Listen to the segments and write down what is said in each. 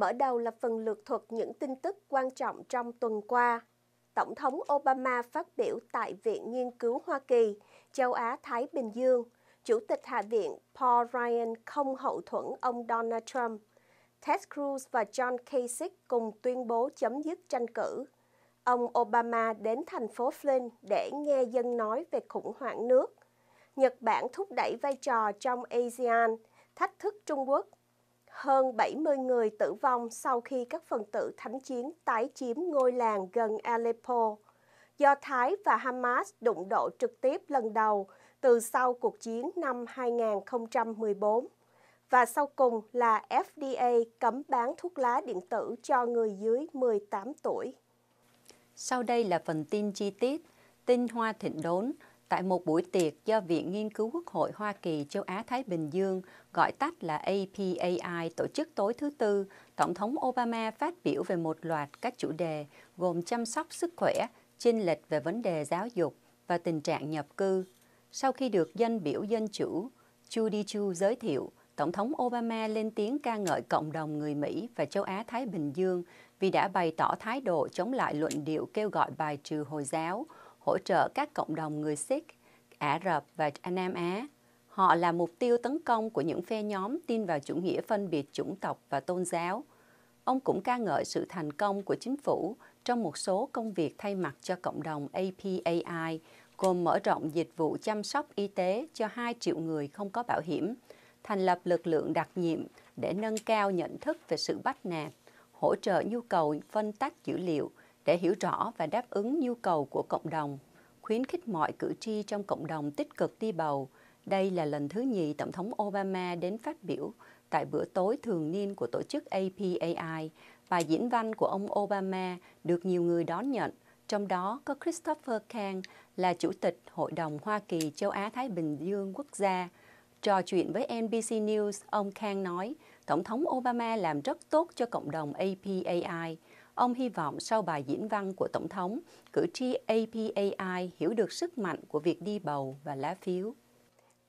Mở đầu là phần lược thuật những tin tức quan trọng trong tuần qua. Tổng thống Obama phát biểu tại Viện Nghiên cứu Hoa Kỳ, châu Á-Thái Bình Dương, Chủ tịch Hạ viện Paul Ryan không hậu thuẫn ông Donald Trump. Ted Cruz và John Kasich cùng tuyên bố chấm dứt tranh cử. Ông Obama đến thành phố Flint để nghe dân nói về khủng hoảng nước. Nhật Bản thúc đẩy vai trò trong ASEAN, thách thức Trung Quốc hơn 70 người tử vong sau khi các phần tử thánh chiến tái chiếm ngôi làng gần Aleppo. Do Thái và Hamas đụng độ trực tiếp lần đầu từ sau cuộc chiến năm 2014 và sau cùng là FDA cấm bán thuốc lá điện tử cho người dưới 18 tuổi. Sau đây là phần tin chi tiết. tin Hoa Thịnh Đốn, Tại một buổi tiệc do Viện Nghiên cứu Quốc hội Hoa Kỳ châu Á-Thái Bình Dương, gọi tắt là APAI, tổ chức tối thứ Tư, Tổng thống Obama phát biểu về một loạt các chủ đề gồm chăm sóc sức khỏe, chênh lệch về vấn đề giáo dục và tình trạng nhập cư. Sau khi được dân biểu dân chủ Judy Chu giới thiệu, Tổng thống Obama lên tiếng ca ngợi cộng đồng người Mỹ và châu Á-Thái Bình Dương vì đã bày tỏ thái độ chống lại luận điệu kêu gọi bài trừ Hồi giáo – hỗ trợ các cộng đồng người Sikh, Ả Rập và Nam Á. Họ là mục tiêu tấn công của những phe nhóm tin vào chủ nghĩa phân biệt chủng tộc và tôn giáo. Ông cũng ca ngợi sự thành công của chính phủ trong một số công việc thay mặt cho cộng đồng APAI, gồm mở rộng dịch vụ chăm sóc y tế cho 2 triệu người không có bảo hiểm, thành lập lực lượng đặc nhiệm để nâng cao nhận thức về sự bắt nạt, hỗ trợ nhu cầu phân tách dữ liệu, để hiểu rõ và đáp ứng nhu cầu của cộng đồng, khuyến khích mọi cử tri trong cộng đồng tích cực đi bầu. Đây là lần thứ nhì Tổng thống Obama đến phát biểu tại bữa tối thường niên của tổ chức APAI Bài diễn văn của ông Obama được nhiều người đón nhận, trong đó có Christopher Kang là Chủ tịch Hội đồng Hoa Kỳ Châu Á-Thái Bình Dương Quốc gia. Trò chuyện với NBC News, ông Kang nói, Tổng thống Obama làm rất tốt cho cộng đồng APAI – Ông hy vọng sau bài diễn văn của Tổng thống, cử tri APAI hiểu được sức mạnh của việc đi bầu và lá phiếu.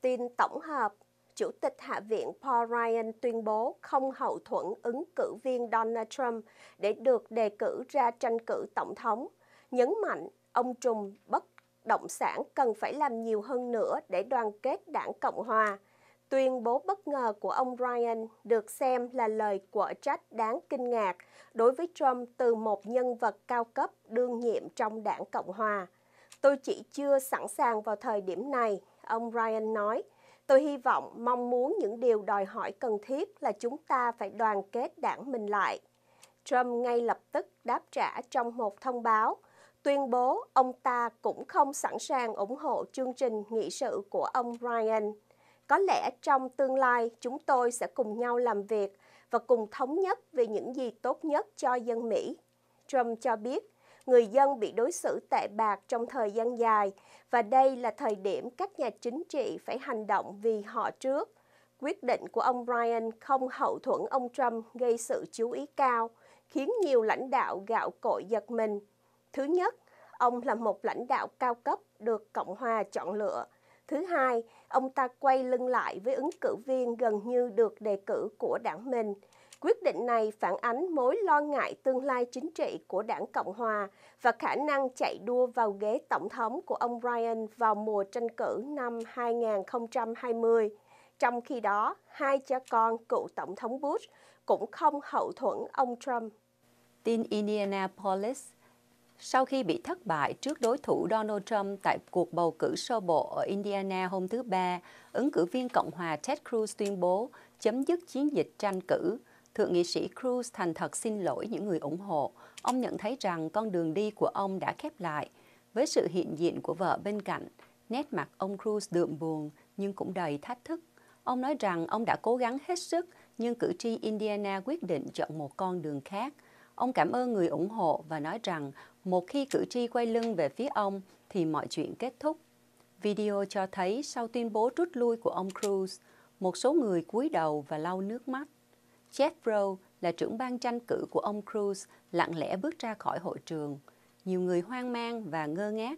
Tin tổng hợp, Chủ tịch Hạ viện Paul Ryan tuyên bố không hậu thuẫn ứng cử viên Donald Trump để được đề cử ra tranh cử Tổng thống. Nhấn mạnh, ông Trump bất động sản cần phải làm nhiều hơn nữa để đoàn kết đảng Cộng Hòa – Tuyên bố bất ngờ của ông Ryan được xem là lời quở trách đáng kinh ngạc đối với Trump từ một nhân vật cao cấp đương nhiệm trong đảng Cộng Hòa. Tôi chỉ chưa sẵn sàng vào thời điểm này, ông Ryan nói. Tôi hy vọng, mong muốn những điều đòi hỏi cần thiết là chúng ta phải đoàn kết đảng mình lại. Trump ngay lập tức đáp trả trong một thông báo, tuyên bố ông ta cũng không sẵn sàng ủng hộ chương trình nghị sự của ông Ryan. Có lẽ trong tương lai chúng tôi sẽ cùng nhau làm việc và cùng thống nhất về những gì tốt nhất cho dân Mỹ. Trump cho biết người dân bị đối xử tệ bạc trong thời gian dài và đây là thời điểm các nhà chính trị phải hành động vì họ trước. Quyết định của ông Bryan không hậu thuẫn ông Trump gây sự chú ý cao, khiến nhiều lãnh đạo gạo cội giật mình. Thứ nhất, ông là một lãnh đạo cao cấp được Cộng hòa chọn lựa – Thứ hai, ông ta quay lưng lại với ứng cử viên gần như được đề cử của đảng mình. Quyết định này phản ánh mối lo ngại tương lai chính trị của đảng Cộng Hòa và khả năng chạy đua vào ghế tổng thống của ông Ryan vào mùa tranh cử năm 2020. Trong khi đó, hai cha con cựu Tổng thống Bush cũng không hậu thuẫn ông Trump. Tin Indianapolis sau khi bị thất bại trước đối thủ Donald Trump tại cuộc bầu cử sơ bộ ở Indiana hôm thứ Ba, ứng cử viên Cộng hòa Ted Cruz tuyên bố chấm dứt chiến dịch tranh cử. Thượng nghị sĩ Cruz thành thật xin lỗi những người ủng hộ. Ông nhận thấy rằng con đường đi của ông đã khép lại. Với sự hiện diện của vợ bên cạnh, nét mặt ông Cruz đượm buồn nhưng cũng đầy thách thức. Ông nói rằng ông đã cố gắng hết sức nhưng cử tri Indiana quyết định chọn một con đường khác – Ông cảm ơn người ủng hộ và nói rằng một khi cử tri quay lưng về phía ông thì mọi chuyện kết thúc. Video cho thấy sau tuyên bố rút lui của ông Cruz, một số người cúi đầu và lau nước mắt. Jeff Rowe là trưởng ban tranh cử của ông Cruz lặng lẽ bước ra khỏi hội trường. Nhiều người hoang mang và ngơ ngác.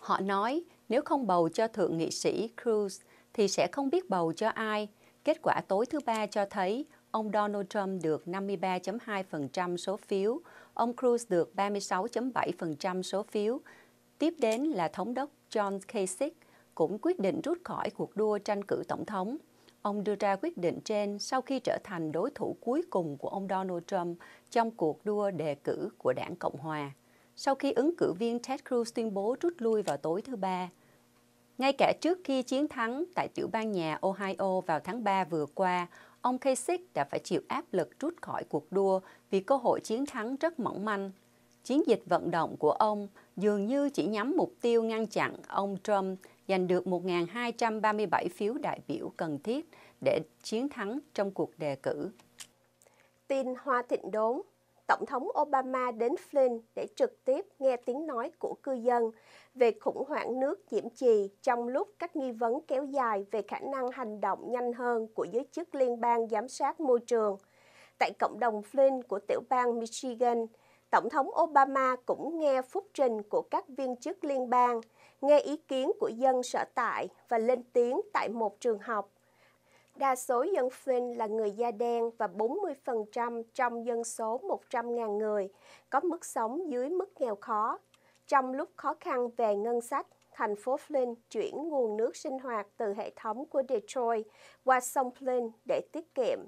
Họ nói nếu không bầu cho thượng nghị sĩ Cruz thì sẽ không biết bầu cho ai. Kết quả tối thứ ba cho thấy ông Donald Trump được 53.2% số phiếu, ông Cruz được 36.7% số phiếu. Tiếp đến là thống đốc John Kasich cũng quyết định rút khỏi cuộc đua tranh cử tổng thống. Ông đưa ra quyết định trên sau khi trở thành đối thủ cuối cùng của ông Donald Trump trong cuộc đua đề cử của đảng Cộng Hòa. Sau khi ứng cử viên Ted Cruz tuyên bố rút lui vào tối thứ Ba, ngay cả trước khi chiến thắng tại tiểu bang nhà Ohio vào tháng 3 vừa qua, ông Kasich đã phải chịu áp lực rút khỏi cuộc đua vì cơ hội chiến thắng rất mỏng manh. Chiến dịch vận động của ông dường như chỉ nhắm mục tiêu ngăn chặn ông Trump giành được 1.237 phiếu đại biểu cần thiết để chiến thắng trong cuộc đề cử. Tin Hoa Thịnh Đốn Tổng thống Obama đến Flint để trực tiếp nghe tiếng nói của cư dân về khủng hoảng nước nhiễm trì trong lúc các nghi vấn kéo dài về khả năng hành động nhanh hơn của giới chức liên bang giám sát môi trường. Tại cộng đồng Flint của tiểu bang Michigan, Tổng thống Obama cũng nghe phúc trình của các viên chức liên bang, nghe ý kiến của dân sở tại và lên tiếng tại một trường học Đa số dân Flint là người da đen và 40% trong dân số 100.000 người có mức sống dưới mức nghèo khó. Trong lúc khó khăn về ngân sách, thành phố Flint chuyển nguồn nước sinh hoạt từ hệ thống của Detroit qua sông Flint để tiết kiệm.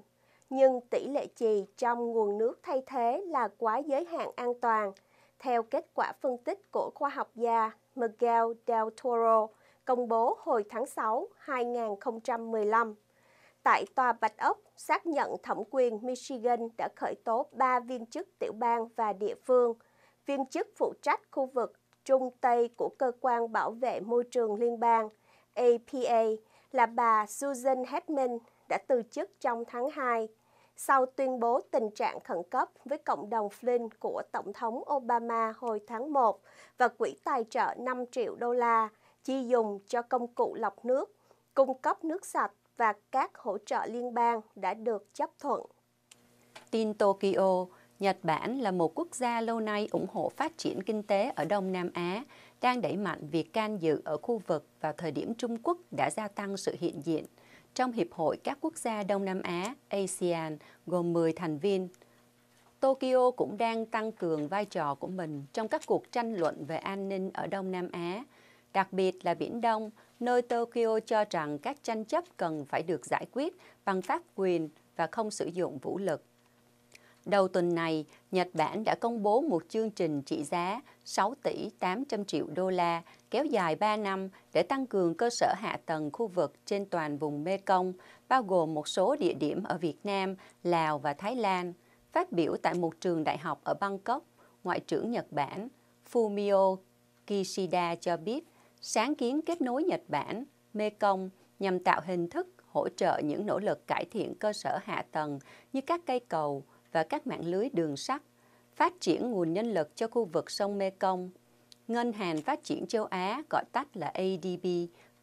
Nhưng tỷ lệ trì trong nguồn nước thay thế là quá giới hạn an toàn. Theo kết quả phân tích của khoa học gia Miguel Del Toro, công bố hồi tháng 6, 2015 tại Tòa Bạch Ốc xác nhận thẩm quyền Michigan đã khởi tố 3 viên chức tiểu bang và địa phương, viên chức phụ trách khu vực Trung Tây của Cơ quan Bảo vệ Môi trường Liên bang APA là bà Susan Hedman đã từ chức trong tháng 2 sau tuyên bố tình trạng khẩn cấp với cộng đồng Flynn của Tổng thống Obama hồi tháng 1 và quỹ tài trợ 5 triệu đô la chi dùng cho công cụ lọc nước, cung cấp nước sạch và các hỗ trợ liên bang đã được chấp thuận. Tin Tokyo, Nhật Bản là một quốc gia lâu nay ủng hộ phát triển kinh tế ở Đông Nam Á, đang đẩy mạnh việc can dự ở khu vực vào thời điểm Trung Quốc đã gia tăng sự hiện diện. Trong Hiệp hội các quốc gia Đông Nam Á, ASEAN, gồm 10 thành viên, Tokyo cũng đang tăng cường vai trò của mình trong các cuộc tranh luận về an ninh ở Đông Nam Á, đặc biệt là Biển Đông, nơi Tokyo cho rằng các tranh chấp cần phải được giải quyết bằng pháp quyền và không sử dụng vũ lực. Đầu tuần này, Nhật Bản đã công bố một chương trình trị giá 6 tỷ 800 triệu đô la kéo dài 3 năm để tăng cường cơ sở hạ tầng khu vực trên toàn vùng Mekong, bao gồm một số địa điểm ở Việt Nam, Lào và Thái Lan. Phát biểu tại một trường đại học ở Bangkok, Ngoại trưởng Nhật Bản Fumio Kishida cho biết sáng kiến kết nối Nhật Bản, Mekong nhằm tạo hình thức hỗ trợ những nỗ lực cải thiện cơ sở hạ tầng như các cây cầu và các mạng lưới đường sắt, phát triển nguồn nhân lực cho khu vực sông Mekong. Ngân hàng Phát triển Châu Á gọi tắt là ADB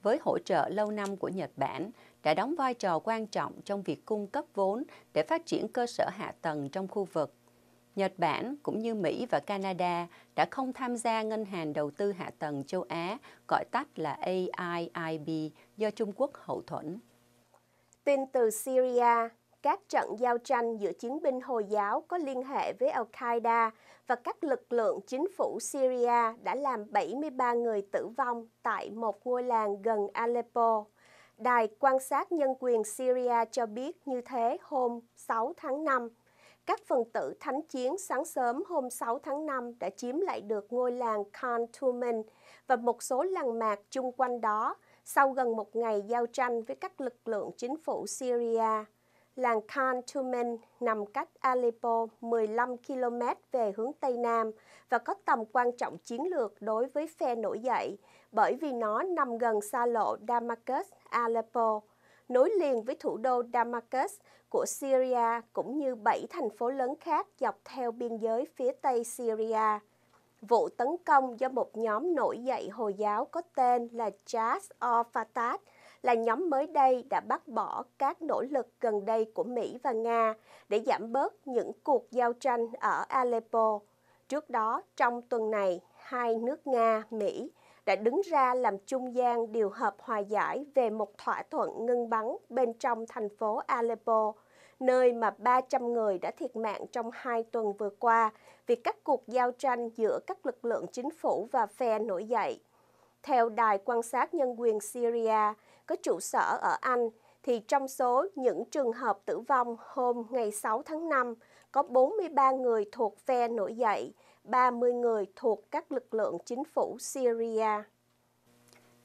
với hỗ trợ lâu năm của Nhật Bản đã đóng vai trò quan trọng trong việc cung cấp vốn để phát triển cơ sở hạ tầng trong khu vực. Nhật Bản cũng như Mỹ và Canada đã không tham gia Ngân hàng Đầu tư Hạ tầng châu Á, gọi tắt là AIIB, do Trung Quốc hậu thuẫn. Tin từ Syria, các trận giao tranh giữa chiến binh Hồi giáo có liên hệ với Al-Qaeda và các lực lượng chính phủ Syria đã làm 73 người tử vong tại một ngôi làng gần Aleppo. Đài quan sát nhân quyền Syria cho biết như thế hôm 6 tháng 5. Các phần tử thánh chiến sáng sớm hôm 6 tháng 5 đã chiếm lại được ngôi làng Khan Tumen và một số làng mạc chung quanh đó sau gần một ngày giao tranh với các lực lượng chính phủ Syria. Làng Khan Tumen nằm cách Aleppo 15 km về hướng Tây Nam và có tầm quan trọng chiến lược đối với phe nổi dậy bởi vì nó nằm gần xa lộ Damascus Aleppo nối liền với thủ đô Damascus của Syria cũng như bảy thành phố lớn khác dọc theo biên giới phía Tây Syria. Vụ tấn công do một nhóm nổi dậy Hồi giáo có tên là Jaz or Fatah là nhóm mới đây đã bác bỏ các nỗ lực gần đây của Mỹ và Nga để giảm bớt những cuộc giao tranh ở Aleppo. Trước đó, trong tuần này, hai nước Nga, Mỹ đã đứng ra làm trung gian điều hợp hòa giải về một thỏa thuận ngưng bắn bên trong thành phố Aleppo, nơi mà 300 người đã thiệt mạng trong hai tuần vừa qua vì các cuộc giao tranh giữa các lực lượng chính phủ và phe nổi dậy. Theo Đài quan sát nhân quyền Syria, có trụ sở ở Anh, thì trong số những trường hợp tử vong hôm ngày 6 tháng 5, có 43 người thuộc phe nổi dậy, 30 người thuộc các lực lượng chính phủ Syria.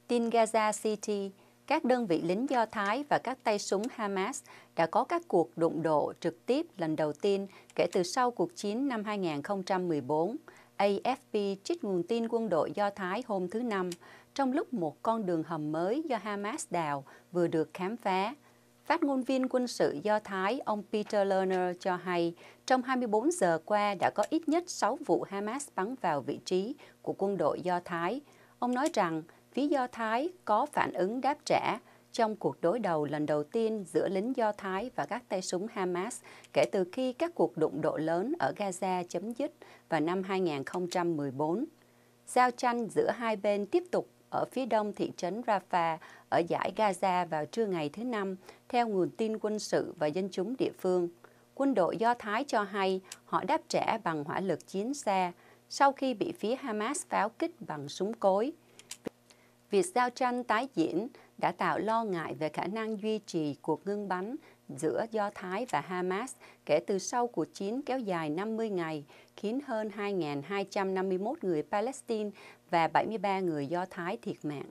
Tin Gaza City, các đơn vị lính Do Thái và các tay súng Hamas đã có các cuộc đụng độ trực tiếp lần đầu tiên kể từ sau cuộc chiến năm 2014. AFP trích nguồn tin quân đội Do Thái hôm thứ Năm, trong lúc một con đường hầm mới do Hamas đào vừa được khám phá, Phát ngôn viên quân sự Do Thái ông Peter Lerner cho hay, trong 24 giờ qua đã có ít nhất 6 vụ Hamas bắn vào vị trí của quân đội Do Thái. Ông nói rằng phía Do Thái có phản ứng đáp trả trong cuộc đối đầu lần đầu tiên giữa lính Do Thái và các tay súng Hamas kể từ khi các cuộc đụng độ lớn ở Gaza chấm dứt vào năm 2014. Giao tranh giữa hai bên tiếp tục ở phía đông thị trấn Rafah ở giải Gaza vào trưa ngày thứ Năm, theo nguồn tin quân sự và dân chúng địa phương. Quân đội Do Thái cho hay họ đáp trả bằng hỏa lực chiến xa sau khi bị phía Hamas pháo kích bằng súng cối. Việc giao tranh tái diễn đã tạo lo ngại về khả năng duy trì cuộc ngưng bắn giữa Do Thái và Hamas kể từ sau cuộc chiến kéo dài 50 ngày, khiến hơn 2.251 người Palestine và 73 người Do Thái thiệt mạng.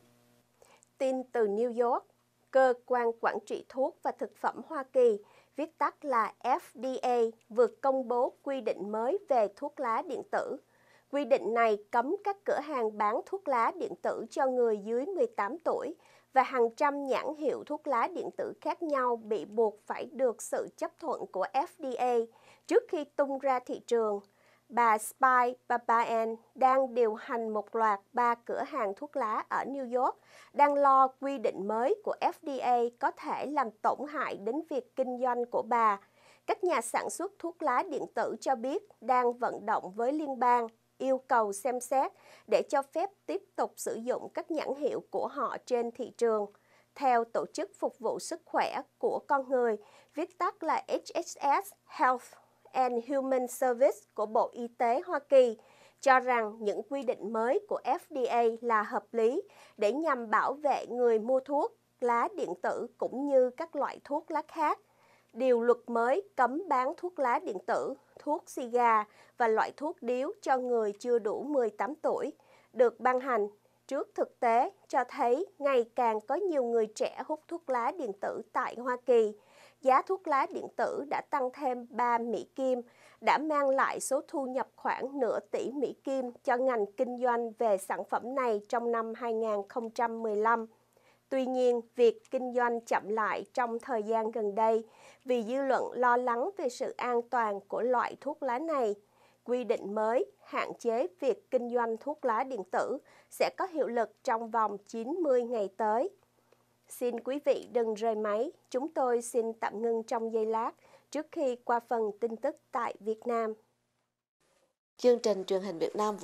Tin từ New York, Cơ quan Quản trị Thuốc và Thực phẩm Hoa Kỳ, viết tắt là FDA, vừa công bố quy định mới về thuốc lá điện tử – Quy định này cấm các cửa hàng bán thuốc lá điện tử cho người dưới 18 tuổi và hàng trăm nhãn hiệu thuốc lá điện tử khác nhau bị buộc phải được sự chấp thuận của FDA trước khi tung ra thị trường. Bà Spy Papaen đang điều hành một loạt ba cửa hàng thuốc lá ở New York, đang lo quy định mới của FDA có thể làm tổn hại đến việc kinh doanh của bà. Các nhà sản xuất thuốc lá điện tử cho biết đang vận động với liên bang yêu cầu xem xét để cho phép tiếp tục sử dụng các nhãn hiệu của họ trên thị trường. Theo Tổ chức Phục vụ Sức khỏe của Con Người, viết tắt là HHS Health and Human Service của Bộ Y tế Hoa Kỳ, cho rằng những quy định mới của FDA là hợp lý để nhằm bảo vệ người mua thuốc, lá điện tử cũng như các loại thuốc lá khác điều luật mới cấm bán thuốc lá điện tử, thuốc xì gà và loại thuốc điếu cho người chưa đủ 18 tuổi được ban hành trước thực tế cho thấy ngày càng có nhiều người trẻ hút thuốc lá điện tử tại Hoa Kỳ. Giá thuốc lá điện tử đã tăng thêm 3 Mỹ Kim, đã mang lại số thu nhập khoảng nửa tỷ Mỹ Kim cho ngành kinh doanh về sản phẩm này trong năm 2015. Tuy nhiên, việc kinh doanh chậm lại trong thời gian gần đây vì dư luận lo lắng về sự an toàn của loại thuốc lá này. Quy định mới hạn chế việc kinh doanh thuốc lá điện tử sẽ có hiệu lực trong vòng 90 ngày tới. Xin quý vị đừng rời máy, chúng tôi xin tạm ngưng trong giây lát trước khi qua phần tin tức tại Việt Nam. Chương trình truyền hình Việt Nam